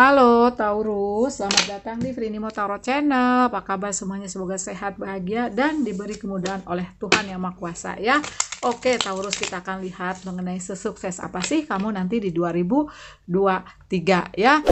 Halo Taurus, selamat datang di Frinimo Tarot Channel. Apa kabar semuanya? Semoga sehat, bahagia, dan diberi kemudahan oleh Tuhan Yang Maha Kuasa ya. Oke Taurus, kita akan lihat mengenai sesukses apa sih kamu nanti di 2023 ya.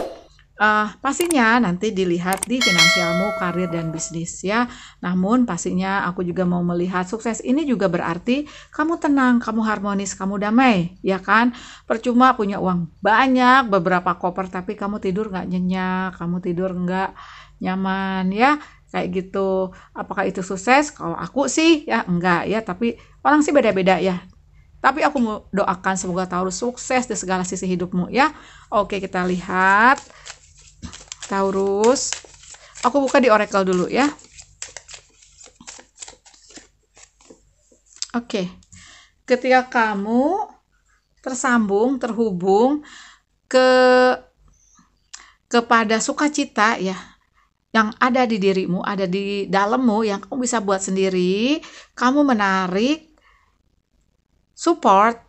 Uh, pastinya nanti dilihat di finansialmu, karir dan bisnis ya. Namun pastinya aku juga mau melihat sukses ini juga berarti kamu tenang, kamu harmonis, kamu damai, ya kan? Percuma punya uang banyak, beberapa koper tapi kamu tidur nggak nyenyak, kamu tidur nggak nyaman ya kayak gitu apakah itu sukses kalau aku sih ya enggak ya tapi orang sih beda-beda ya tapi aku mau doakan semoga Taurus sukses di segala sisi hidupmu ya oke kita lihat Taurus. Aku buka di oracle dulu ya. Oke. Ketika kamu tersambung, terhubung ke kepada sukacita ya yang ada di dirimu, ada di dalammu yang kamu bisa buat sendiri, kamu menarik support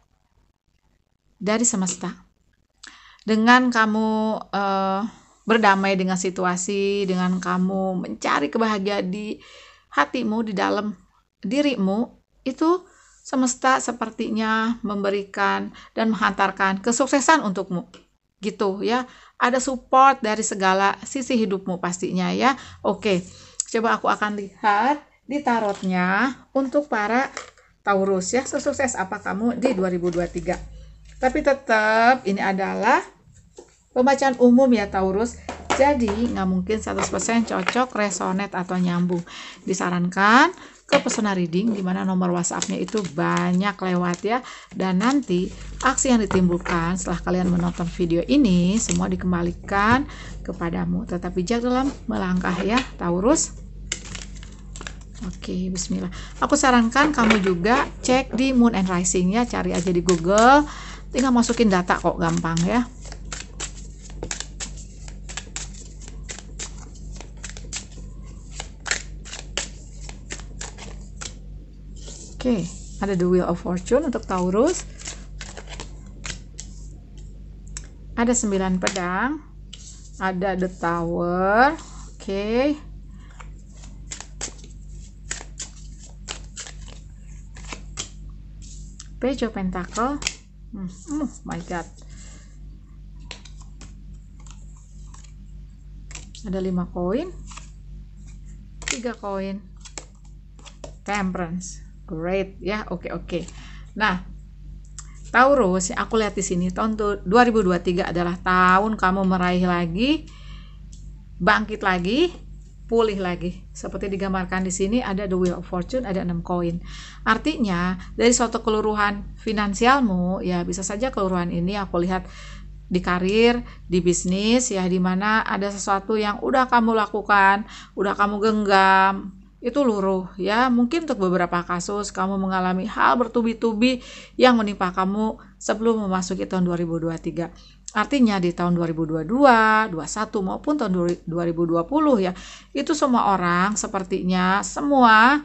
dari semesta. Dengan kamu uh, berdamai dengan situasi, dengan kamu mencari kebahagiaan di hatimu, di dalam dirimu, itu semesta sepertinya memberikan dan menghantarkan kesuksesan untukmu. Gitu ya. Ada support dari segala sisi hidupmu pastinya ya. Oke. Coba aku akan lihat di tarotnya untuk para Taurus ya, sesukses apa kamu di 2023. Tapi tetap ini adalah Pembacaan umum ya Taurus. Jadi nggak mungkin 100% cocok, resonate atau nyambung. Disarankan ke pesona reading di mana nomor WhatsApp-nya itu banyak lewat ya. Dan nanti aksi yang ditimbulkan setelah kalian menonton video ini semua dikembalikan kepadamu. Tetap bijak dalam melangkah ya Taurus. Oke, bismillah. Aku sarankan kamu juga cek di Moon and Rising ya, cari aja di Google. Tinggal masukin data kok gampang ya. Oke, okay, ada The Wheel of Fortune untuk Taurus. Ada sembilan pedang. Ada The Tower. Oke. Okay. Page of Pentacle. Hmm, oh my god. Ada lima koin. tiga koin. Temperance. Great ya, oke okay, oke. Okay. Nah, Taurus, aku lihat di sini tahun 2023 adalah tahun kamu meraih lagi, bangkit lagi, pulih lagi. Seperti digambarkan di sini ada the wheel of fortune, ada enam koin. Artinya, dari suatu keluruhan finansialmu, ya bisa saja keluruhan ini aku lihat di karir, di bisnis ya dimana ada sesuatu yang udah kamu lakukan, udah kamu genggam, itu luruh ya. Mungkin untuk beberapa kasus kamu mengalami hal bertubi-tubi yang menimpa kamu sebelum memasuki tahun 2023. Artinya di tahun 2022, 21 maupun tahun 2020 ya, itu semua orang sepertinya semua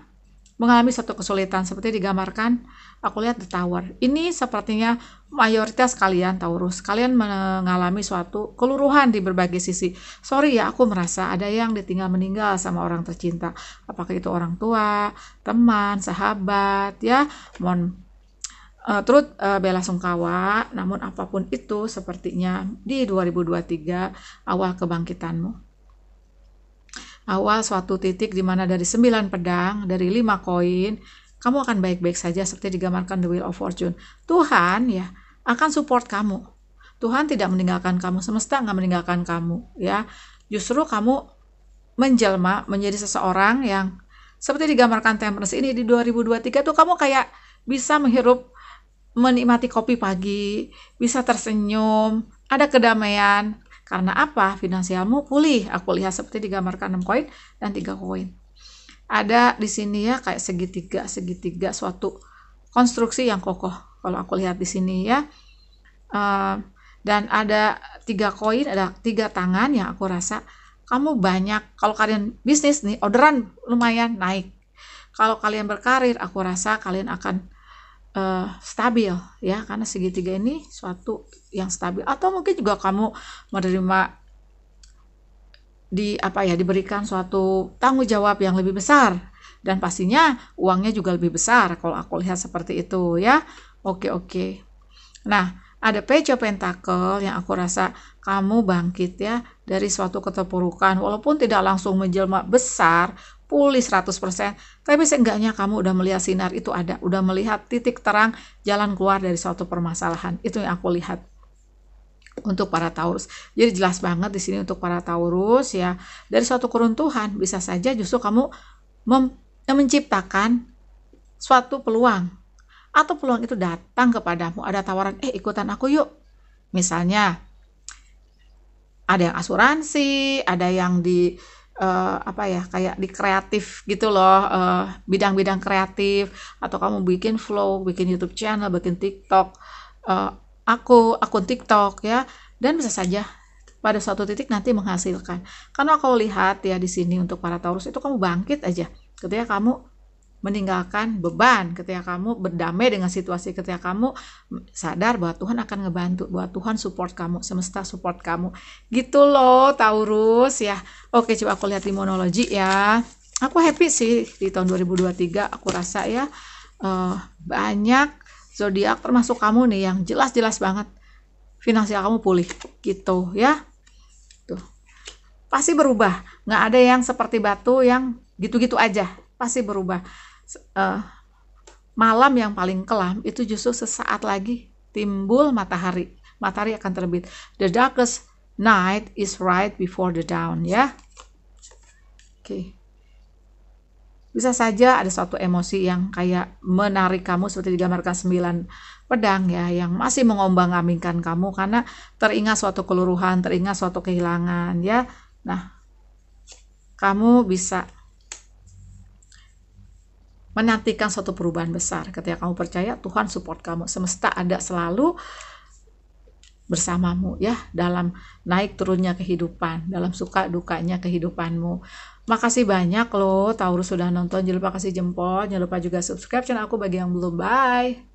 mengalami satu kesulitan seperti digambarkan aku lihat the tower. Ini sepertinya mayoritas kalian Taurus, kalian mengalami suatu keluruhan di berbagai sisi. Sorry ya, aku merasa ada yang ditinggal meninggal sama orang tercinta. Apakah itu orang tua, teman, sahabat, ya, mohon uh, eh, Terus uh, eh, bela sungkawa. Namun apapun itu sepertinya di 2023 awal kebangkitanmu awal suatu titik di mana dari 9 pedang, dari 5 koin, kamu akan baik-baik saja seperti digambarkan The Wheel of Fortune. Tuhan ya akan support kamu. Tuhan tidak meninggalkan kamu, semesta nggak meninggalkan kamu ya. Justru kamu menjelma menjadi seseorang yang seperti digambarkan Temperance ini di 2023 tuh kamu kayak bisa menghirup menikmati kopi pagi, bisa tersenyum, ada kedamaian, karena apa? Finansialmu pulih. Aku lihat seperti digambarkan 6 koin dan 3 koin. Ada di sini ya kayak segitiga, segitiga suatu konstruksi yang kokoh. Kalau aku lihat di sini ya. Ehm, dan ada tiga koin, ada tiga tangan yang aku rasa kamu banyak. Kalau kalian bisnis nih, orderan lumayan naik. Kalau kalian berkarir, aku rasa kalian akan uh, stabil ya karena segitiga ini suatu yang stabil atau mungkin juga kamu menerima di apa ya diberikan suatu tanggung jawab yang lebih besar dan pastinya uangnya juga lebih besar kalau aku lihat seperti itu ya oke oke nah ada page of pentacle yang aku rasa kamu bangkit ya dari suatu keterpurukan walaupun tidak langsung menjelma besar pulih 100%, tapi seenggaknya kamu udah melihat sinar itu ada, udah melihat titik terang jalan keluar dari suatu permasalahan. Itu yang aku lihat untuk para Taurus. Jadi jelas banget di sini untuk para Taurus ya, dari suatu keruntuhan bisa saja justru kamu menciptakan suatu peluang atau peluang itu datang kepadamu ada tawaran eh ikutan aku yuk misalnya ada yang asuransi ada yang di uh, apa ya kayak di kreatif gitu loh eh, bidang-bidang uh, kreatif atau kamu bikin vlog bikin YouTube channel bikin TikTok uh, aku akun TikTok ya dan bisa saja pada suatu titik nanti menghasilkan karena kalau lihat ya di sini untuk para Taurus itu kamu bangkit aja ketika gitu ya, kamu meninggalkan beban ketika kamu berdamai dengan situasi ketika kamu sadar bahwa Tuhan akan ngebantu bahwa Tuhan support kamu semesta support kamu gitu loh Taurus ya oke coba aku lihat di monologi ya aku happy sih di tahun 2023 aku rasa ya uh, banyak zodiak termasuk kamu nih yang jelas-jelas banget finansial kamu pulih gitu ya tuh pasti berubah nggak ada yang seperti batu yang gitu-gitu aja pasti berubah uh, malam yang paling kelam itu justru sesaat lagi timbul matahari. Matahari akan terbit. The darkest night is right before the dawn, ya. Oke. Okay. Bisa saja ada suatu emosi yang kayak menarik kamu seperti digambarkan sembilan pedang ya yang masih mengombang-ambingkan kamu karena teringat suatu keluruhan, teringat suatu kehilangan ya. Nah, kamu bisa menantikan suatu perubahan besar. Ketika kamu percaya, Tuhan support kamu. Semesta ada selalu bersamamu ya dalam naik turunnya kehidupan, dalam suka dukanya kehidupanmu. Makasih banyak loh Taurus sudah nonton, jangan lupa kasih jempol, jangan lupa juga subscribe channel aku bagi yang belum. Bye.